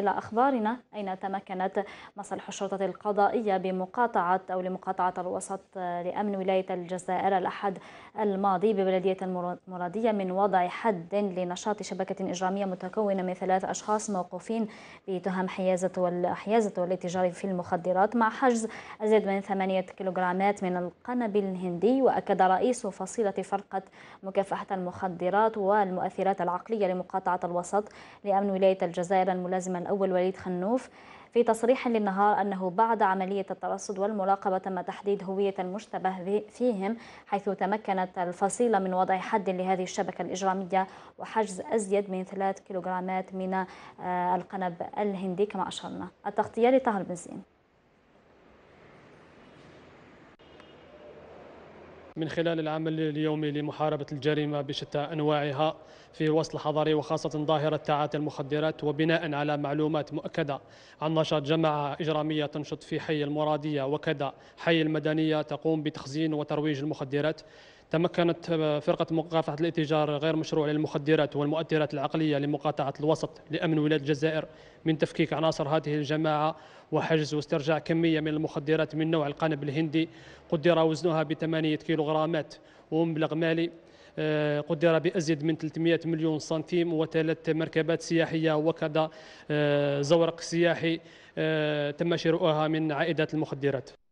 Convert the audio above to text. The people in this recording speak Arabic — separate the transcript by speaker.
Speaker 1: إلى أخبارنا أين تمكنت مصالح الشرطة القضائية بمقاطعة أو لمقاطعة الوسط لأمن ولاية الجزائر الأحد الماضي ببلدية المرادية من وضع حد لنشاط شبكة إجرامية متكونة من ثلاث أشخاص موقوفين بتهم حيازة والحيازة والاتجار في المخدرات مع حجز أزيد من ثمانية كيلوغرامات من القنب الهندي وأكد رئيس فصيلة فرقة مكافحة المخدرات والمؤثرات العقلية لمقاطعة الوسط لأمن ولاية الجزائر الملازمة الأول وليد خنوف في تصريح للنهار أنه بعد عملية الترصد والمراقبة تم تحديد هوية المشتبه فيهم حيث تمكنت الفصيلة من وضع حد لهذه الشبكة الإجرامية وحجز أزيد من ثلاث كيلوغرامات من آه، القنب الهندي كما أشرنا التغطية لطهر بنزين
Speaker 2: من خلال العمل اليومي لمحاربة الجريمة بشتى أنواعها في الوسط الحضري وخاصة ظاهرة تعاطي المخدرات وبناء على معلومات مؤكدة عن نشاط جماعة إجرامية تنشط في حي المرادية وكذا حي المدنية تقوم بتخزين وترويج المخدرات تمكنت فرقة مكافحة الاتجار غير مشروع للمخدرات والمؤثرات العقلية لمقاطعة الوسط لأمن ولاية الجزائر من تفكيك عناصر هذه الجماعة وحجز واسترجاع كمية من المخدرات من نوع القنب الهندي قدر وزنها بثمانية كيلوغرامات ومبلغ مالي آه، قدر بأزيد من 300 مليون سنتيم وثلاث مركبات سياحية وكذا آه، زورق سياحي آه، تم شراؤها من عائدات المخدرات